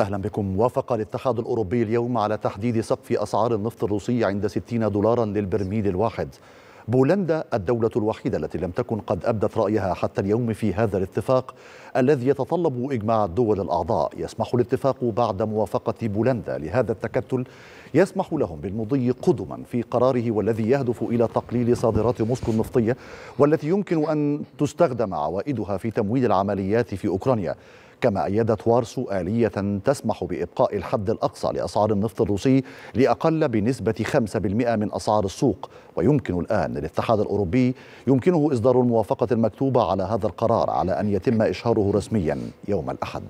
أهلا بكم وافق الاتحاد الأوروبي اليوم على تحديد سقف أسعار النفط الروسي عند 60 دولارا للبرميل الواحد بولندا الدولة الوحيدة التي لم تكن قد أبدت رأيها حتى اليوم في هذا الاتفاق الذي يتطلب إجماع الدول الأعضاء يسمح الاتفاق بعد موافقة بولندا لهذا التكتل يسمح لهم بالمضي قدما في قراره والذي يهدف إلى تقليل صادرات موسكو النفطية والتي يمكن أن تستخدم عوائدها في تمويل العمليات في أوكرانيا كما أيدت وارسو آلية تسمح بإبقاء الحد الأقصى لأسعار النفط الروسي لأقل بنسبة 5% من أسعار السوق ويمكن الآن للاتحاد الأوروبي يمكنه إصدار الموافقة المكتوبة على هذا القرار على أن يتم إشهاره رسميا يوم الأحد